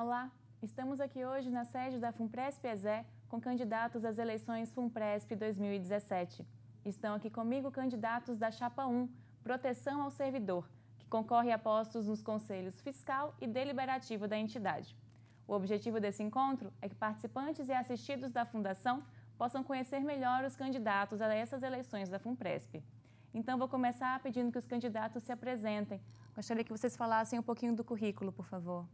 Olá, estamos aqui hoje na sede da funpresp EZE com candidatos às eleições FUNPRESP 2017. Estão aqui comigo candidatos da Chapa 1, Proteção ao Servidor, que concorre a postos nos conselhos fiscal e deliberativo da entidade. O objetivo desse encontro é que participantes e assistidos da Fundação possam conhecer melhor os candidatos a essas eleições da FUNPRESP. Então, vou começar pedindo que os candidatos se apresentem. Gostaria que vocês falassem um pouquinho do currículo, por favor.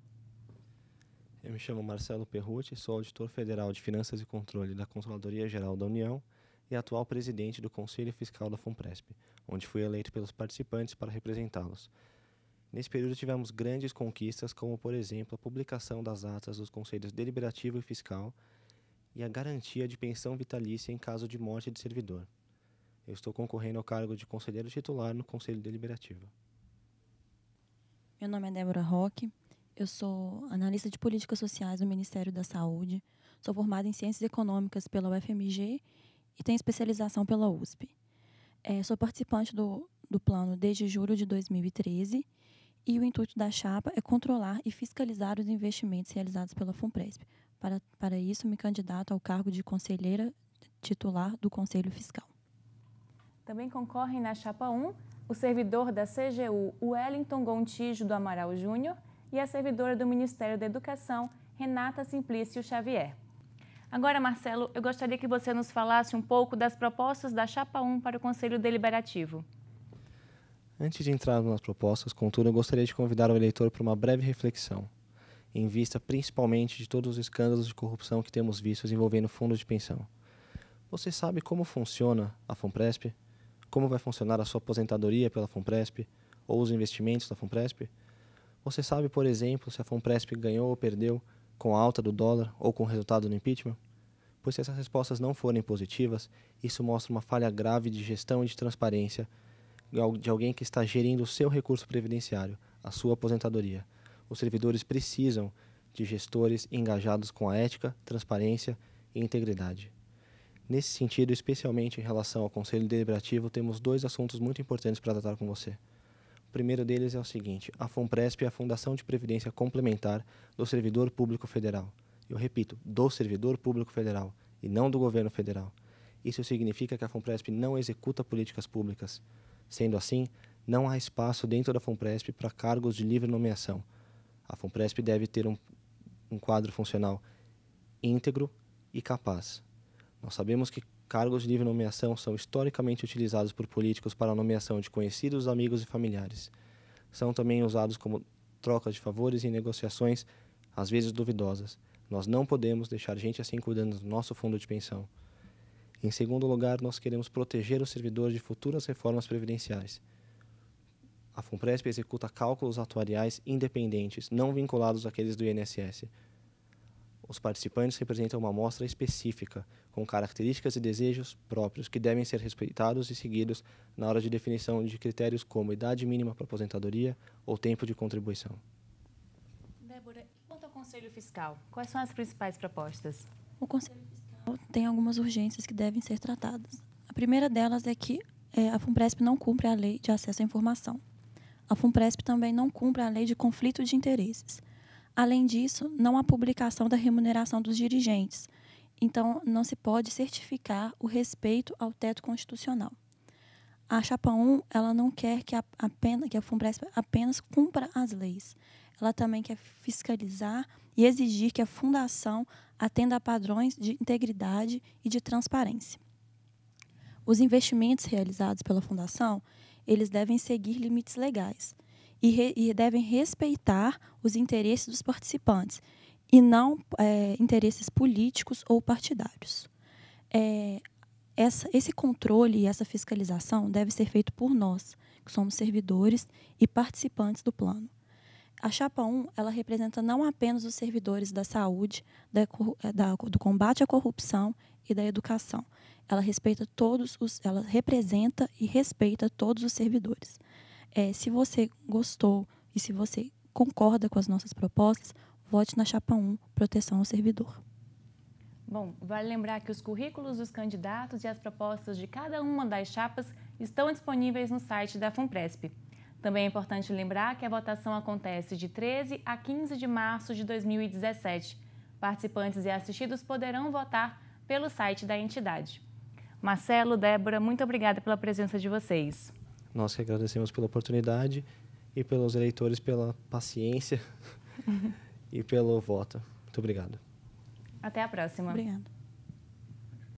Eu me chamo Marcelo Perruti, sou auditor federal de Finanças e Controle da Controladoria Geral da União e atual presidente do Conselho Fiscal da FUNPRESP, onde fui eleito pelos participantes para representá-los. Nesse período tivemos grandes conquistas, como, por exemplo, a publicação das atas dos conselhos deliberativo e fiscal e a garantia de pensão vitalícia em caso de morte de servidor. Eu estou concorrendo ao cargo de conselheiro titular no Conselho Deliberativo. Meu nome é Débora Roque, eu sou analista de políticas sociais no Ministério da Saúde, sou formada em Ciências Econômicas pela UFMG e tenho especialização pela USP. É, sou participante do, do plano desde julho de 2013 e o intuito da chapa é controlar e fiscalizar os investimentos realizados pela FUNPRESP. Para, para isso, me candidato ao cargo de conselheira titular do Conselho Fiscal. Também concorrem na chapa 1 o servidor da CGU, Wellington Gontijo do Amaral Júnior, e a servidora do Ministério da Educação, Renata Simplício Xavier. Agora, Marcelo, eu gostaria que você nos falasse um pouco das propostas da Chapa 1 para o Conselho Deliberativo. Antes de entrar nas propostas, contudo, eu gostaria de convidar o eleitor para uma breve reflexão, em vista principalmente de todos os escândalos de corrupção que temos visto envolvendo fundos de pensão. Você sabe como funciona a FUNPRESP? Como vai funcionar a sua aposentadoria pela FUNPRESP? Ou os investimentos da FUNPRESP? Você sabe, por exemplo, se a Fompresp ganhou ou perdeu com a alta do dólar ou com o resultado do impeachment? Pois se essas respostas não forem positivas, isso mostra uma falha grave de gestão e de transparência de alguém que está gerindo o seu recurso previdenciário, a sua aposentadoria. Os servidores precisam de gestores engajados com a ética, transparência e integridade. Nesse sentido, especialmente em relação ao Conselho Deliberativo, temos dois assuntos muito importantes para tratar com você primeiro deles é o seguinte: a FUNPRESP é a Fundação de Previdência Complementar do Servidor Público Federal. Eu repito, do servidor público federal e não do governo federal. Isso significa que a FUNPRESP não executa políticas públicas. Sendo assim, não há espaço dentro da FUNPRESP para cargos de livre nomeação. A FUNPRESP deve ter um, um quadro funcional íntegro e capaz. Nós sabemos que Cargos de livre nomeação são historicamente utilizados por políticos para a nomeação de conhecidos, amigos e familiares. São também usados como trocas de favores e negociações, às vezes duvidosas. Nós não podemos deixar gente assim cuidando do nosso fundo de pensão. Em segundo lugar, nós queremos proteger os servidores de futuras reformas previdenciais. A FUNPRESP executa cálculos atuariais independentes, não vinculados àqueles do INSS. Os participantes representam uma amostra específica, com características e desejos próprios que devem ser respeitados e seguidos na hora de definição de critérios como idade mínima para aposentadoria ou tempo de contribuição. Débora, quanto ao Conselho Fiscal, quais são as principais propostas? O Conselho Fiscal tem algumas urgências que devem ser tratadas. A primeira delas é que é, a FUNPRESP não cumpre a lei de acesso à informação. A FUNPRESP também não cumpre a lei de conflito de interesses Além disso, não há publicação da remuneração dos dirigentes. Então, não se pode certificar o respeito ao teto constitucional. A chapa 1, ela não quer que a, a pena, que a apenas cumpra as leis. Ela também quer fiscalizar e exigir que a fundação atenda a padrões de integridade e de transparência. Os investimentos realizados pela fundação, eles devem seguir limites legais e, re, e devem respeitar os interesses dos participantes e não é, interesses políticos ou partidários. É, essa, esse controle e essa fiscalização deve ser feito por nós, que somos servidores e participantes do plano. A Chapa 1 ela representa não apenas os servidores da saúde, da, é, da, do combate à corrupção e da educação. Ela respeita todos os, ela representa e respeita todos os servidores. É, se você gostou e se você concorda com as nossas propostas, vote na Chapa 1 Proteção ao Servidor. Bom, vale lembrar que os currículos dos candidatos e as propostas de cada uma das chapas estão disponíveis no site da FUNPRESP. Também é importante lembrar que a votação acontece de 13 a 15 de março de 2017. Participantes e assistidos poderão votar pelo site da entidade. Marcelo, Débora, muito obrigada pela presença de vocês. Nós que agradecemos pela oportunidade e pelos eleitores pela paciência e pelo voto. Muito obrigado. Até a próxima. Obrigada.